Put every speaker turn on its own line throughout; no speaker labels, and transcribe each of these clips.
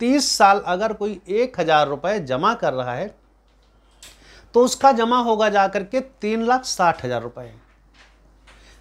तीस साल अगर कोई एक हज़ार रुपये जमा कर रहा है तो उसका जमा होगा जा के तीन लाख साठ हज़ार रुपये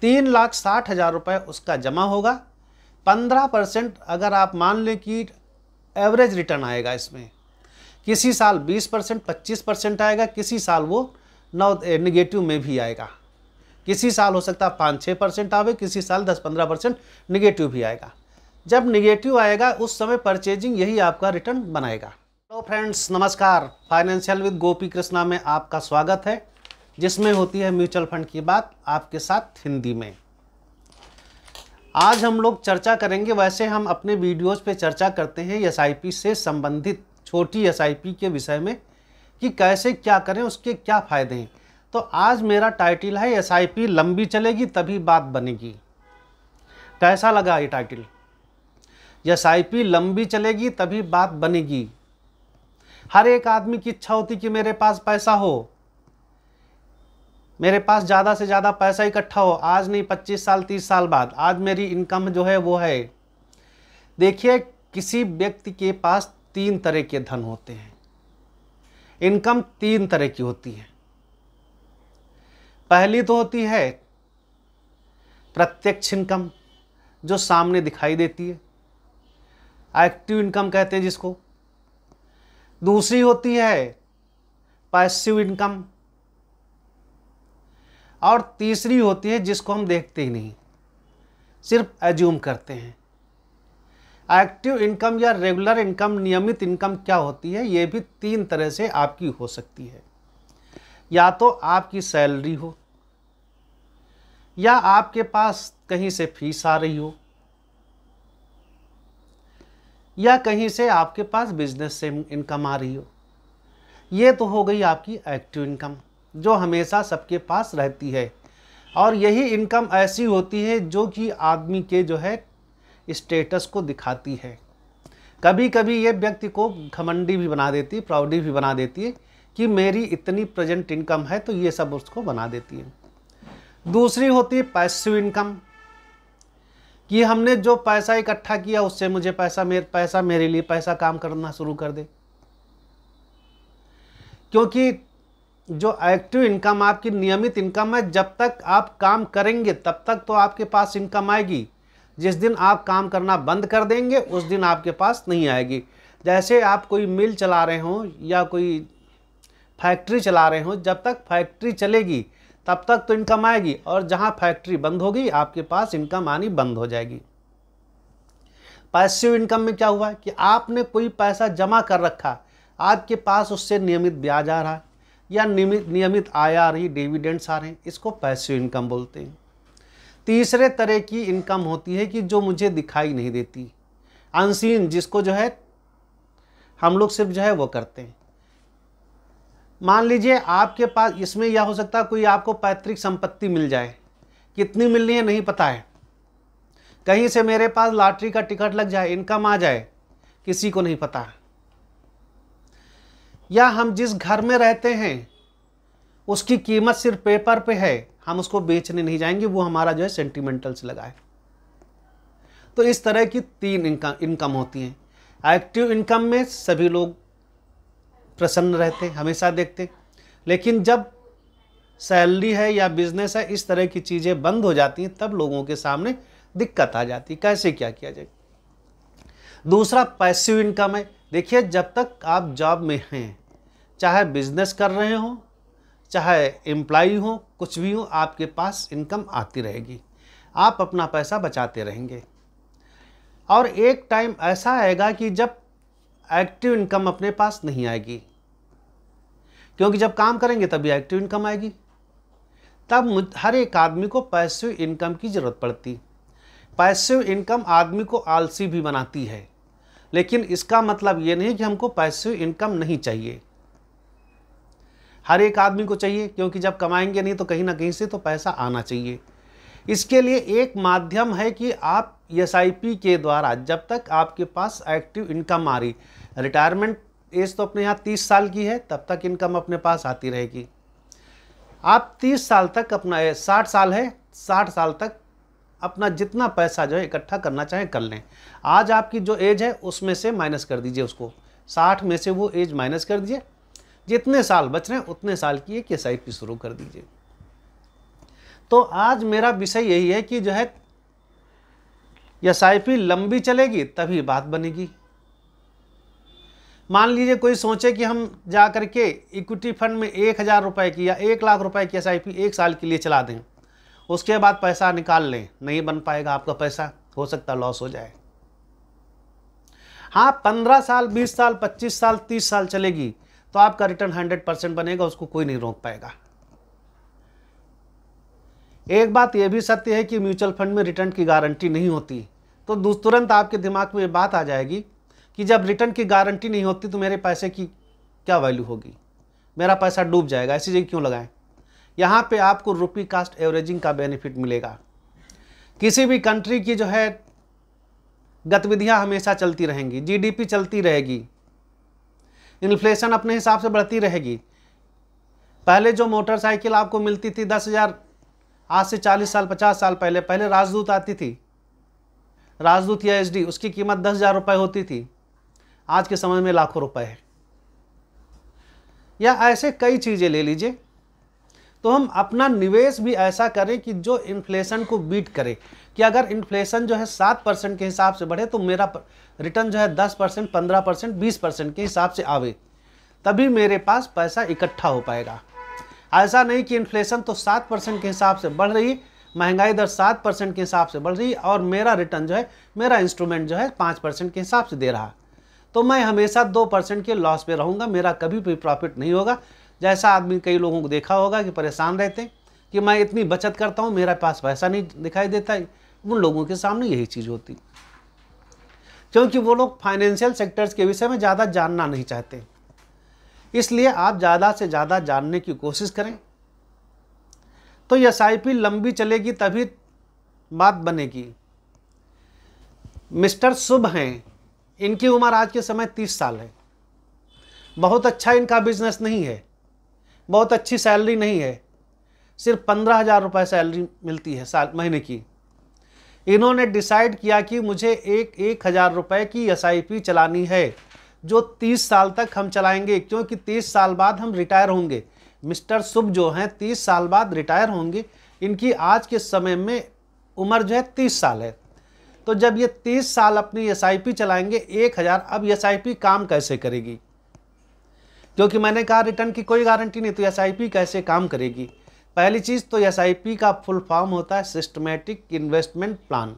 तीन लाख साठ हज़ार रुपये उसका जमा होगा पंद्रह परसेंट अगर आप मान लें कि एवरेज रिटर्न आएगा इसमें किसी साल बीस परसेंट पच्चीस परसेंट आएगा किसी साल वो नौ निगेटिव में भी आएगा किसी साल हो सकता है पाँच छः परसेंट आवे किसी साल दस पंद्रह परसेंट निगेटिव भी आएगा जब निगेटिव आएगा उस समय परचेजिंग यही आपका रिटर्न बनाएगा हेलो तो फ्रेंड्स नमस्कार फाइनेंशियल विद गोपी कृष्णा में आपका स्वागत है जिसमें होती है म्यूचुअल फंड की बात आपके साथ हिंदी में आज हम लोग चर्चा करेंगे वैसे हम अपने वीडियोज़ पे चर्चा करते हैं एस से संबंधित छोटी एस के विषय में कि कैसे क्या करें उसके क्या फ़ायदे हैं तो आज मेरा टाइटल है एस लंबी चलेगी तभी बात बनेगी कैसा लगा ये टाइटल एस लंबी चलेगी तभी बात बनेगी हर एक आदमी की इच्छा होती कि मेरे पास पैसा हो मेरे पास ज़्यादा से ज़्यादा पैसा इकट्ठा हो आज नहीं पच्चीस साल तीस साल बाद आज मेरी इनकम जो है वो है देखिए किसी व्यक्ति के पास तीन तरह के धन होते हैं इनकम तीन तरह की होती है पहली तो होती है प्रत्यक्ष इनकम जो सामने दिखाई देती है एक्टिव इनकम कहते हैं जिसको दूसरी होती है पैसिव इनकम और तीसरी होती है जिसको हम देखते ही नहीं सिर्फ एज्यूम करते हैं एक्टिव इनकम या रेगुलर इनकम नियमित इनकम क्या होती है ये भी तीन तरह से आपकी हो सकती है या तो आपकी सैलरी हो या आपके पास कहीं से फीस आ रही हो या कहीं से आपके पास बिजनेस से इनकम आ रही हो ये तो हो गई आपकी एक्टिव इनकम जो हमेशा सबके पास रहती है और यही इनकम ऐसी होती है जो कि आदमी के जो है स्टेटस को दिखाती है कभी कभी ये व्यक्ति को घमंडी भी बना देती है प्राउडी भी बना देती है कि मेरी इतनी प्रेजेंट इनकम है तो ये सब उसको बना देती है दूसरी होती है पैसिव इनकम कि हमने जो पैसा इकट्ठा किया उससे मुझे पैसा मेरे पैसा मेरे लिए पैसा काम करना शुरू कर दे क्योंकि जो एक्टिव इनकम आपकी नियमित इनकम है जब तक आप काम करेंगे तब तक तो आपके पास इनकम आएगी जिस दिन आप काम करना बंद कर देंगे उस दिन आपके पास नहीं आएगी जैसे आप कोई मिल चला रहे हों या कोई फैक्ट्री चला रहे हों जब तक फैक्ट्री चलेगी तब तक तो इनकम आएगी और जहाँ फैक्ट्री बंद होगी आपके पास इनकम आनी बंद हो जाएगी पैसिव इनकम में क्या हुआ कि आपने कोई पैसा जमा कर रखा आपके पास उससे नियमित ब्याज आ रहा है या नियमित नियमित आय आ रही डिविडेंड्स आ रहे हैं इसको पैसिव इनकम बोलते हैं तीसरे तरह की इनकम होती है कि जो मुझे दिखाई नहीं देती अनसीन जिसको जो है हम लोग सिर्फ जो है वो करते हैं मान लीजिए आपके पास इसमें यह हो सकता है कोई आपको पैतृक संपत्ति मिल जाए कितनी मिलनी है नहीं पता है कहीं से मेरे पास लॉटरी का टिकट लग जाए इनकम आ जाए किसी को नहीं पता या हम जिस घर में रहते हैं उसकी कीमत सिर्फ पेपर पे है हम उसको बेचने नहीं जाएंगे वो हमारा जो है सेंटिमेंटल्स लगाए तो इस तरह की तीन इनकम इनकम होती हैं एक्टिव इनकम में सभी लोग प्रसन्न रहते हमेशा देखते लेकिन जब सैलरी है या बिजनेस है इस तरह की चीज़ें बंद हो जाती हैं तब लोगों के सामने दिक्कत आ जाती है कैसे क्या किया जाए दूसरा पैसिव इनकम है देखिए जब तक आप जॉब में हैं चाहे बिजनेस कर रहे हो चाहे एम्प्लाई हो कुछ भी हो आपके पास इनकम आती रहेगी आप अपना पैसा बचाते रहेंगे और एक टाइम ऐसा आएगा कि जब एक्टिव इनकम अपने पास नहीं आएगी क्योंकि जब काम करेंगे तभी एक्टिव इनकम आएगी तब हर एक आदमी को पैसिव इनकम की ज़रूरत पड़ती पैसिव इनकम आदमी को आलसी भी बनाती है लेकिन इसका मतलब ये नहीं कि हमको पैसिव इनकम नहीं चाहिए हर एक आदमी को चाहिए क्योंकि जब कमाएंगे नहीं तो कहीं ना कहीं से तो पैसा आना चाहिए इसके लिए एक माध्यम है कि आप एस के द्वारा जब तक आपके पास एक्टिव इनकम आ रही रिटायरमेंट एज तो अपने यहाँ तीस साल की है तब तक इनकम अपने पास आती रहेगी आप तीस साल तक अपना साठ साल है साठ साल तक अपना जितना पैसा जो है इकट्ठा करना चाहे कर लें आज आपकी जो एज है उसमें से माइनस कर दीजिए उसको साठ में से वो एज माइनस कर दीजिए जितने साल बच रहे हैं उतने साल की एक एस शुरू कर दीजिए तो आज मेरा विषय यही है कि जो है एस लंबी चलेगी तभी बात बनेगी मान लीजिए कोई सोचे कि हम जा करके इक्विटी फंड में एक हज़ार रुपये की या एक लाख रुपए की एस एक साल के लिए चला दें उसके बाद पैसा निकाल लें नहीं बन पाएगा आपका पैसा हो सकता लॉस हो जाए हाँ पंद्रह साल बीस साल पच्चीस साल तीस साल चलेगी तो आपका रिटर्न हंड्रेड परसेंट बनेगा उसको कोई नहीं रोक पाएगा एक बात यह भी सत्य है कि म्यूचुअल फंड में रिटर्न की गारंटी नहीं होती तो तुरंत आपके दिमाग में ये बात आ जाएगी कि जब रिटर्न की गारंटी नहीं होती तो मेरे पैसे की क्या वैल्यू होगी मेरा पैसा डूब जाएगा ऐसी जगह क्यों लगाएं यहाँ पे आपको रुपी कास्ट एवरेजिंग का बेनिफिट मिलेगा किसी भी कंट्री की जो है गतिविधियाँ हमेशा चलती रहेंगी जीडीपी चलती रहेगी इन्फ्लेशन अपने हिसाब से बढ़ती रहेगी पहले जो मोटरसाइकिल आपको मिलती थी दस हज़ार आज से चालीस साल पचास साल पहले पहले राजदूत आती थी राजदूत या एसडी उसकी कीमत दस हज़ार रुपये होती थी आज के समय में लाखों रुपए है या ऐसे कई चीज़ें ले लीजिए तो हम अपना निवेश भी ऐसा करें कि जो इन्फ्लेशन को बीट करे कि अगर इन्फ्लेशन जो है सात परसेंट के हिसाब से बढ़े तो मेरा रिटर्न जो है दस परसेंट पंद्रह परसेंट बीस परसेंट के हिसाब से आवे तभी मेरे पास पैसा इकट्ठा हो पाएगा ऐसा नहीं कि इन्फ्लेशन तो सात परसेंट के हिसाब से बढ़ रही महंगाई दर सात परसेंट के हिसाब से बढ़ रही और मेरा रिटर्न जो है मेरा इंस्ट्रूमेंट जो है पाँच परसेंट के हिसाब से दे रहा तो मैं हमेशा दो परसेंट के लॉस पे रहूँगा मेरा कभी भी प्रॉफिट नहीं होगा जैसा आदमी कई लोगों को देखा होगा कि परेशान रहते हैं कि मैं इतनी बचत करता हूँ मेरा पास पैसा नहीं दिखाई देता है उन लोगों के सामने यही चीज़ होती क्योंकि वो लोग फाइनेंशियल सेक्टर्स के विषय में ज़्यादा जानना नहीं चाहते इसलिए आप ज़्यादा से ज़्यादा जानने की कोशिश करें तो एस लंबी चलेगी तभी बात बनेगी मिस्टर शुभ हैं इनकी उम्र आज के समय तीस साल है बहुत अच्छा इनका बिजनेस नहीं है बहुत अच्छी सैलरी नहीं है सिर्फ पंद्रह हज़ार रुपये सैलरी मिलती है साल महीने की इन्होंने डिसाइड किया कि मुझे एक एक हज़ार रुपये की एस चलानी है जो तीस साल तक हम चलाएंगे क्योंकि तीस साल बाद हम रिटायर होंगे मिस्टर शुभ जो हैं तीस साल बाद रिटायर होंगे इनकी आज के समय में उम्र जो है तीस साल है तो जब ये तीस साल अपनी एस चलाएंगे एक हज़ार अब एस काम कैसे करेगी क्योंकि मैंने कहा रिटर्न की कोई गारंटी नहीं तो एस कैसे काम करेगी पहली चीज़ तो एस का फुल फॉर्म होता है सिस्टमेटिक इन्वेस्टमेंट प्लान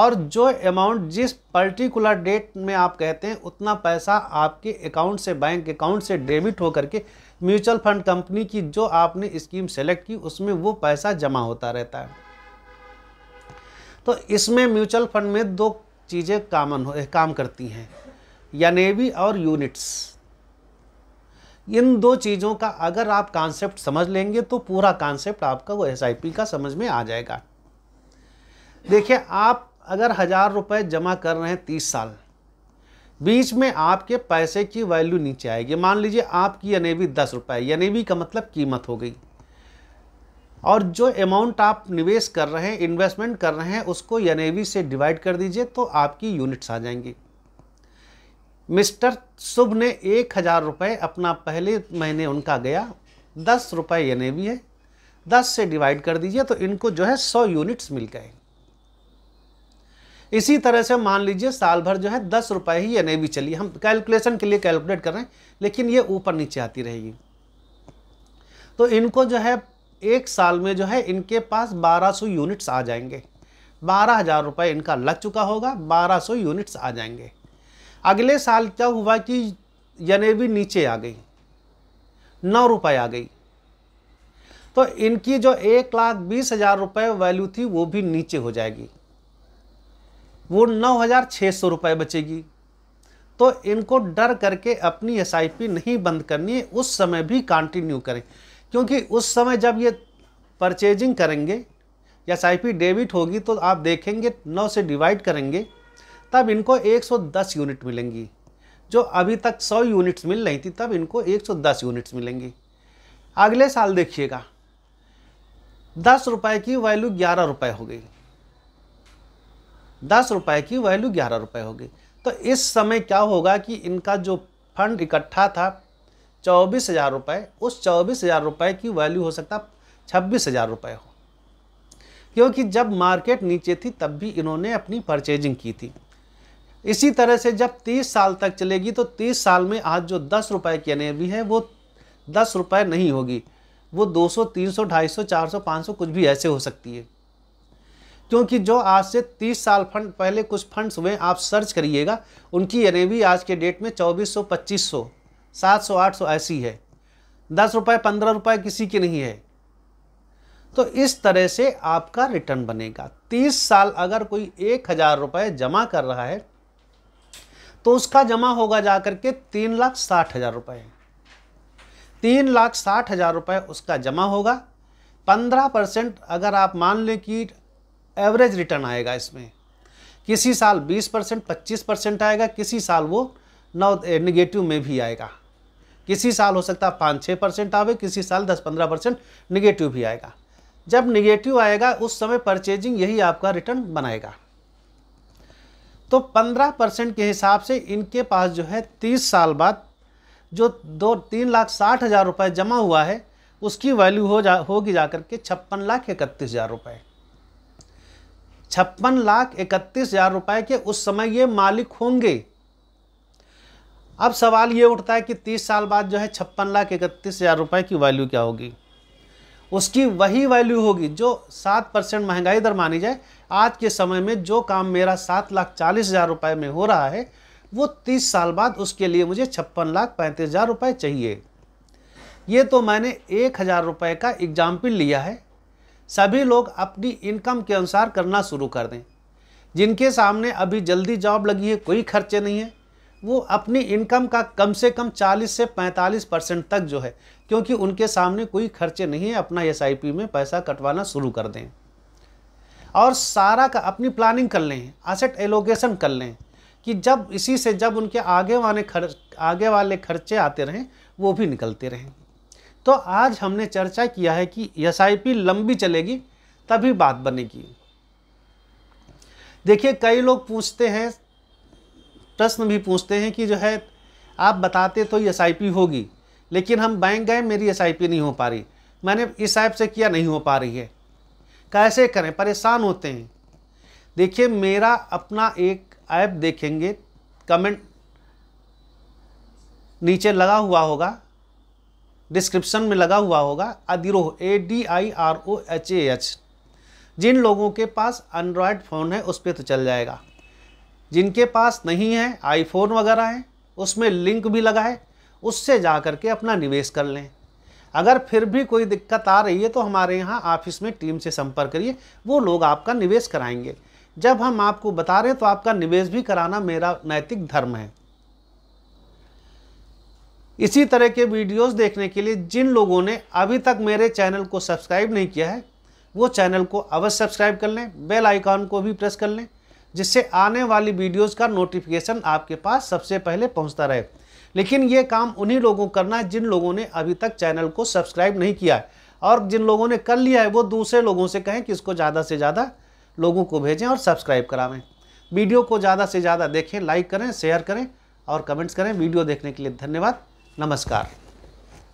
और जो अमाउंट जिस पर्टिकुलर डेट में आप कहते हैं उतना पैसा आपके अकाउंट से बैंक अकाउंट से डेबिट होकर के म्यूचुअल फंड कंपनी की जो आपने स्कीम सेलेक्ट की उसमें वो पैसा जमा होता रहता है तो इसमें म्यूचुअल फंड में दो चीज़ें कामन हो काम करती हैं यानेवी और यूनिट्स इन दो चीज़ों का अगर आप कॉन्सेप्ट समझ लेंगे तो पूरा कॉन्सेप्ट आपका वो एस का समझ में आ जाएगा देखिए आप अगर हज़ार रुपये जमा कर रहे हैं तीस साल बीच में आपके पैसे की वैल्यू नीचे आएगी मान लीजिए आपकी एन ए दस रुपये एन का मतलब कीमत हो गई और जो अमाउंट आप निवेश कर रहे हैं इन्वेस्टमेंट कर रहे हैं उसको एन से डिवाइड कर दीजिए तो आपकी यूनिट्स आ जाएंगी मिस्टर शुभ ने एक हज़ार रुपये अपना पहले महीने उनका गया दस रुपये एन है दस से डिवाइड कर दीजिए तो इनको जो है सौ यूनिट्स मिल गए इसी तरह से मान लीजिए साल भर जो है दस रुपये ही एन चली हम कैलकुलेशन के लिए कैलकुलेट कर रहे हैं लेकिन ये ऊपर नीचे आती रहेगी तो इनको जो है एक साल में जो है इनके पास 1200 यूनिट्स आ जाएंगे बारह हज़ार रुपये इनका लग चुका होगा 1200 यूनिट्स आ जाएंगे अगले साल क्या हुआ कि जनेबी नीचे आ गई नौ रुपये आ गई तो इनकी जो एक लाख बीस हज़ार रुपये वैल्यू थी वो भी नीचे हो जाएगी वो नौ हज़ार छः सौ रुपये बचेगी तो इनको डर करके अपनी एस नहीं बंद करनी है उस समय भी कंटिन्यू करें क्योंकि उस समय जब ये परचेजिंग करेंगे एस आई पी डेबिट होगी तो आप देखेंगे नौ से डिवाइड करेंगे तब इनको 110 यूनिट मिलेंगी जो अभी तक 100 यूनिट्स मिल रही थी तब इनको 110 यूनिट्स मिलेंगी अगले साल देखिएगा दस रुपये की वैल्यू ग्यारह रुपये हो गई दस रुपये की वैल्यू ग्यारह रुपये हो गई तो इस समय क्या होगा कि इनका जो फंड इकट्ठा था चौबीस हज़ार रुपये उस चौबीस हज़ार रुपये की वैल्यू हो सकता छब्बीस हज़ार रुपये हो क्योंकि जब मार्केट नीचे थी तब भी इन्होंने अपनी परचेजिंग की थी इसी तरह से जब 30 साल तक चलेगी तो 30 साल में आज जो दस रुपये की एनएवी है वो दस रुपये नहीं होगी वो 200, 300, 250, 400, 500 कुछ भी ऐसे हो सकती है क्योंकि जो आज से 30 साल फंड पहले कुछ फंड्स हुए आप सर्च करिएगा उनकी एनएवी आज के डेट में पच्चीस सौ सात सौ आठ सौ ऐसी है दस रुपये पंद्रह रुपये किसी की नहीं है तो इस तरह से आपका रिटर्न बनेगा तीस साल अगर कोई एक हज़ार रुपये जमा कर रहा है तो उसका जमा होगा जा करके के तीन लाख साठ हज़ार रुपये तीन लाख साठ हज़ार रुपये उसका जमा होगा पंद्रह परसेंट अगर आप मान लें कि एवरेज रिटर्न आएगा इसमें किसी साल बीस परसेंट पच्चीस परसेंट आएगा किसी साल वो नौ निगेटिव में भी आएगा किसी साल हो सकता है पाँच छः परसेंट आवे किसी साल दस पंद्रह परसेंट निगेटिव भी आएगा जब निगेटिव आएगा उस समय परचेजिंग यही आपका रिटर्न बनाएगा तो पंद्रह परसेंट के हिसाब से इनके पास जो है तीस साल बाद जो दो तीन लाख साठ हज़ार रुपये जमा हुआ है उसकी वैल्यू हो जा होगी जा करके छप्पन लाख इकतीस हज़ार रुपये छप्पन लाख इकतीस हज़ार रुपये के उस समय ये मालिक होंगे अब सवाल ये उठता है कि तीस साल बाद जो है छप्पन लाख इकतीस हज़ार रुपये की वैल्यू क्या होगी उसकी वही वैल्यू होगी जो सात परसेंट महंगाई दर मानी जाए आज के समय में जो काम मेरा सात लाख चालीस हज़ार रुपये में हो रहा है वो तीस साल बाद उसके लिए मुझे छप्पन लाख पैंतीस हज़ार रुपये चाहिए ये तो मैंने एक हज़ार रुपये का एग्जाम्पल लिया है सभी लोग अपनी इनकम के अनुसार करना शुरू कर दें जिनके सामने अभी जल्दी जॉब लगी है कोई खर्चे नहीं है वो अपनी इनकम का कम से कम 40 से 45 परसेंट तक जो है क्योंकि उनके सामने कोई खर्चे नहीं है अपना एस में पैसा कटवाना शुरू कर दें और सारा का अपनी प्लानिंग कर लें असेट एलोकेशन कर लें कि जब इसी से जब उनके आगे वाले खर्च आगे वाले खर्चे आते रहें वो भी निकलते रहें तो आज हमने चर्चा किया है कि एस लंबी चलेगी तभी बात बनेगी देखिए कई लोग पूछते हैं प्रश्न भी पूछते हैं कि जो है आप बताते तो एस होगी लेकिन हम बैंक गए मेरी एस नहीं हो पा रही मैंने इस ऐप से किया नहीं हो पा रही है कैसे करें परेशान होते हैं देखिए मेरा अपना एक ऐप देखेंगे कमेंट नीचे लगा हुआ होगा डिस्क्रिप्शन में लगा हुआ होगा अधिरोह A D I R O H A H जिन लोगों के पास एंड्रॉयड फ़ोन है उस पर तो चल जाएगा जिनके पास नहीं है आईफोन वगैरह है उसमें लिंक भी लगा है उससे जा कर के अपना निवेश कर लें अगर फिर भी कोई दिक्कत आ रही है तो हमारे यहाँ ऑफिस में टीम से संपर्क करिए वो लोग आपका निवेश कराएंगे जब हम आपको बता रहे हैं तो आपका निवेश भी कराना मेरा नैतिक धर्म है इसी तरह के वीडियोस देखने के लिए जिन लोगों ने अभी तक मेरे चैनल को सब्सक्राइब नहीं किया है वो चैनल को अवश्य सब्सक्राइब कर लें बेल आइकॉन को भी प्रेस कर लें जिससे आने वाली वीडियोस का नोटिफिकेशन आपके पास सबसे पहले पहुंचता रहे लेकिन ये काम उन्हीं लोगों को करना है जिन लोगों ने अभी तक चैनल को सब्सक्राइब नहीं किया है और जिन लोगों ने कर लिया है वो दूसरे लोगों से कहें कि इसको ज़्यादा से ज़्यादा लोगों को भेजें और सब्सक्राइब करावें वीडियो को ज़्यादा से ज़्यादा देखें लाइक करें शेयर करें और कमेंट्स करें वीडियो देखने के लिए धन्यवाद नमस्कार